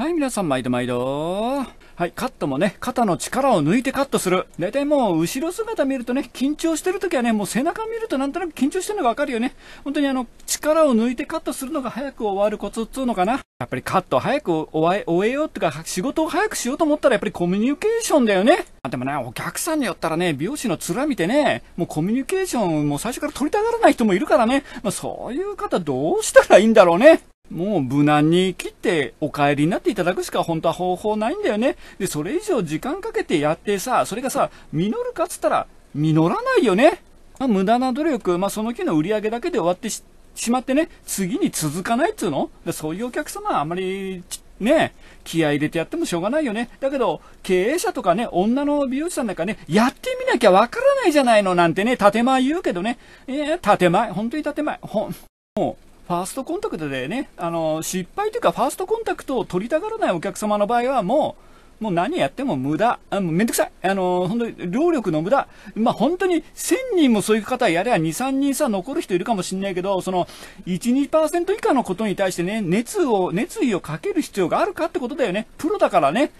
はい、皆さん毎度毎度。はい、カットもね、肩の力を抜いてカットする。大体もう、後ろ姿見るとね、緊張してる時はね、もう背中見るとなんとなく緊張してるのがわかるよね。本当にあの、力を抜いてカットするのが早く終わるコツっつうのかな。やっぱりカット早く終え、終えようってか、仕事を早くしようと思ったらやっぱりコミュニケーションだよね。でもね、お客さんによったらね、美容師の面見てね、もうコミュニケーションも最初から取りたがらない人もいるからね、まあ、そういう方どうしたらいいんだろうね。もう無難に生てお帰りになっていただくしか本当は方法ないんだよね。で、それ以上時間かけてやってさ、それがさ、実るかっつったら、実らないよね。まあ、無駄な努力、まあ、その日の売り上げだけで終わってしまってね、次に続かないっつうのそういうお客様はあまり、ね、気合入れてやってもしょうがないよね。だけど、経営者とかね、女の美容師さんなんかね、やってみなきゃわからないじゃないのなんてね、建前言うけどね、えー、建前、本当に建前、ほん、もう、ファーストコンタクトでね、あの、失敗というか、ファーストコンタクトを取りたがらないお客様の場合は、もう、もう何やっても無駄。あもうめんどくさい。あの、本当に、労力の無駄。まあ、本当に、1000人もそういう方やれば2、3人さ、残る人いるかもしれないけど、その、1、2%以下のことに対してね、熱を、熱意をかける必要があるかってことだよね。プロだからね、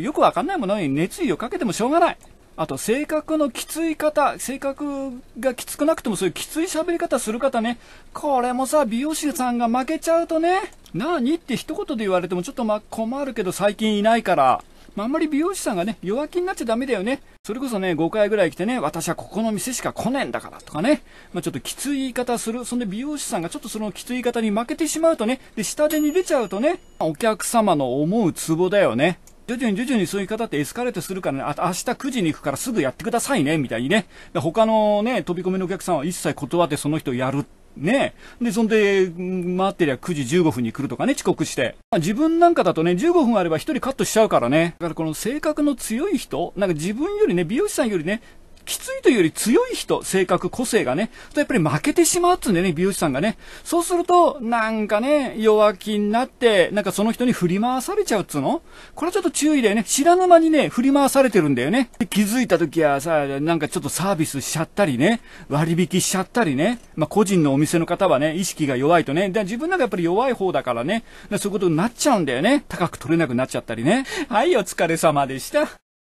よくわかんないものに熱意をかけてもしょうがない。あと、性格のきつい方、性格がきつくなくてもそういうきつい喋り方する方ね、これもさ、美容師さんが負けちゃうとね、何って一言で言われてもちょっとま困るけど最近いないから、まあ、あんまり美容師さんがね、弱気になっちゃダメだよね。それこそね、5回ぐらい来てね、私はここの店しか来ねえんだからとかね、まあ、ちょっときつい言い方する。そんで美容師さんがちょっとそのきつい言い方に負けてしまうとね、で、下手に出ちゃうとね、お客様の思うツボだよね。徐々に徐々にそういう方ってエスカレートするからね、あ明日9時に行くからすぐやってくださいね、みたいにね。他のね、飛び込みのお客さんは一切断ってその人やる。ねで、そんで、回ってりゃ9時15分に来るとかね、遅刻して。まあ、自分なんかだとね、15分あれば1人カットしちゃうからね。だからこの性格の強い人、なんか自分よりね、美容師さんよりね、きついというより強い人、性格、個性がね、やっぱり負けてしまうっつうんだよね、美容師さんがね。そうすると、なんかね、弱気になって、なんかその人に振り回されちゃうっつうのこれはちょっと注意だよね。知らぬ間にね、振り回されてるんだよね。気づいた時はさ、なんかちょっとサービスしちゃったりね、割引しちゃったりね、まあ、個人のお店の方はね、意識が弱いとね、で自分なんかやっぱり弱い方だからね、そういうことになっちゃうんだよね。高く取れなくなっちゃったりね。はい、お疲れ様でした。